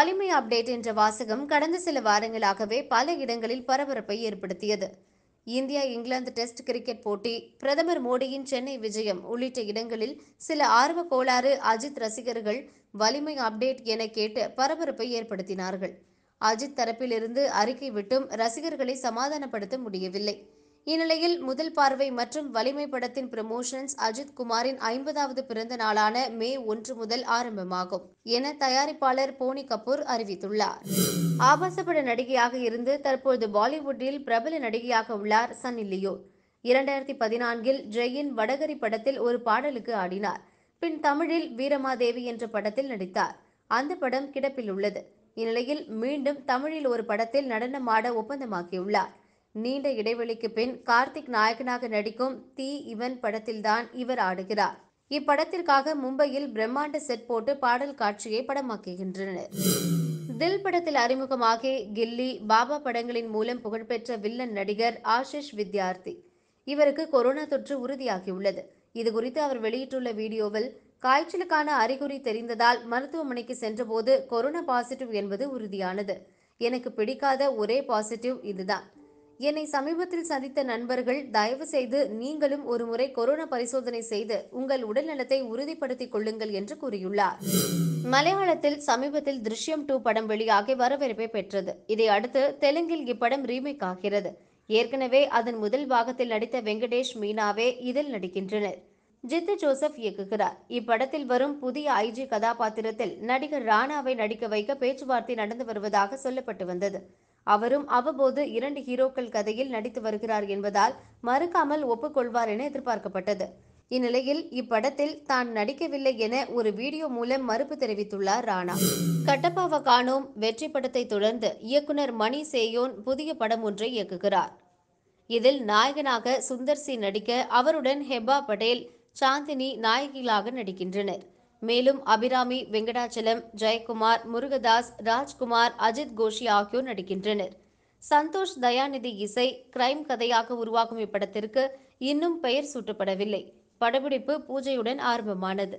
வலிமை அப்டேட் என்ற வாசகம் கடந்த சில வாரங்களாகவே பல இடங்களில் பரபரப்பை ஏற்படுத்தியது இந்தியா இங்கிலாந்து டெஸ்ட் கிரிக்கெட் போட்டி பிரதமர் மோடியின் சென்னை விஜயம் உள்ளிட்ட இடங்களில் சில ஆர்வ கோளாறு அஜித் ரசிகர்கள் வலிமை அப்டேட் என கேட்டு பரபரப்பை ஏற்படுத்தினார்கள் அஜித் தரப்பிலிருந்து அறிக்கை விட்டும் ரசிகர்களை சமாதானப்படுத்த முடியவில்லை இந்நிலையில் முதல் பார்வை மற்றும் வலிமை படத்தின் ப்ரமோஷன்ஸ் அஜித் குமாரின் ஐம்பதாவது பிறந்த நாளான மே ஒன்று முதல் ஆரம்பமாகும் என தயாரிப்பாளர் போனி கபூர் அறிவித்துள்ளார் ஆபாசப்பட நடிகையாக இருந்து தற்போது பாலிவுட்டில் பிரபல நடிகையாக உள்ளார் சன்னி லியோன் இரண்டாயிரத்தி பதினான்கில் ஜெயின் வடகரி படத்தில் ஒரு பாடலுக்கு ஆடினார் பின் தமிழில் வீரமாதேவி என்ற படத்தில் நடித்தார் அந்த படம் கிடப்பில் உள்ளது இந்நிலையில் மீண்டும் தமிழில் ஒரு படத்தில் நடனமாட ஒப்பந்தமாக்கியுள்ளார் நீண்ட இடைவெளிக்கு பின் கார்த்திக் நாயகனாக நடிக்கும் தி இவன் படத்தில்தான் இவர் ஆடுகிறார் இப்படத்திற்காக மும்பையில் பிரம்மாண்ட செட் போட்டு பாடல் காட்சியை படமாக்குகின்றனர் தில் படத்தில் அறிமுகமாகி கில்லி பாபா படங்களின் மூலம் புகழ்பெற்ற வில்லன் நடிகர் ஆஷிஷ் வித்யார்த்தி இவருக்கு கொரோனா தொற்று உறுதியாகியுள்ளது இதுகுறித்து அவர் வெளியிட்டுள்ள வீடியோவில் காய்ச்சலுக்கான அறிகுறி தெரிந்ததால் மருத்துவமனைக்கு சென்றபோது கொரோனா பாசிட்டிவ் என்பது உறுதியானது எனக்கு பிடிக்காத ஒரே பாசிட்டிவ் இதுதான் என்னை சமீபத்தில் சந்தித்த நண்பர்கள் தயவு செய்து நீங்களும் ஒரு முறை கொரோனா பரிசோதனை செய்து உங்கள் உடல்நலத்தை உறுதிப்படுத்திக் கொள்ளுங்கள் என்று கூறியுள்ளார் மலையாளத்தில் சமீபத்தில் திருஷ்யம் டூ படம் வெளியாகி வரவேற்பை பெற்றது இதை அடுத்து தெலுங்கில் இப்படம் ரீமேக் ஆகிறது ஏற்கனவே அதன் முதல் பாகத்தில் நடித்த வெங்கடேஷ் மீனாவே இதில் நடிக்கின்றனர் ஜித்து ஜோசப் இயக்குகிறார் இப்படத்தில் வரும் புதிய ஐஜி கதாபாத்திரத்தில் நடிகர் ராணாவை நடிக்க வைக்க பேச்சுவார்த்தை நடந்து வருவதாக சொல்லப்பட்டு வந்தது அவரும் அவ்வப்போது இரண்டு ஹீரோக்கள் கதையில் நடித்து வருகிறார் என்பதால் மறுக்காமல் ஒப்புக்கொள்வார் என எதிர்பார்க்கப்பட்டது இந்நிலையில் இப்படத்தில் தான் நடிக்கவில்லை என ஒரு வீடியோ மூலம் மறுப்பு தெரிவித்துள்ளார் ராணா கட்டப்பாவ காணோம் வெற்றி படத்தை தொடர்ந்து இயக்குனர் மணி சேயோன் புதிய படம் ஒன்றை இயக்குகிறார் இதில் நாயகனாக சுந்தர் சி நடிக்க அவருடன் ஹெபா படேல் சாந்தினி நாயகிகளாக நடிக்கின்றனர் மேலும் அபிராமி வெங்கடாச்சலம் ஜெயக்குமார் முருகதாஸ் ராஜ்குமார் அஜித் கோஷி ஆகியோர் நடிக்கின்றனர் சந்தோஷ் தயாநிதி இசை கிரைம் கதையாக உருவாகும் இப்படத்திற்கு இன்னும் பெயர் சூட்டப்படவில்லை படப்பிடிப்பு பூஜையுடன் ஆரம்பமானது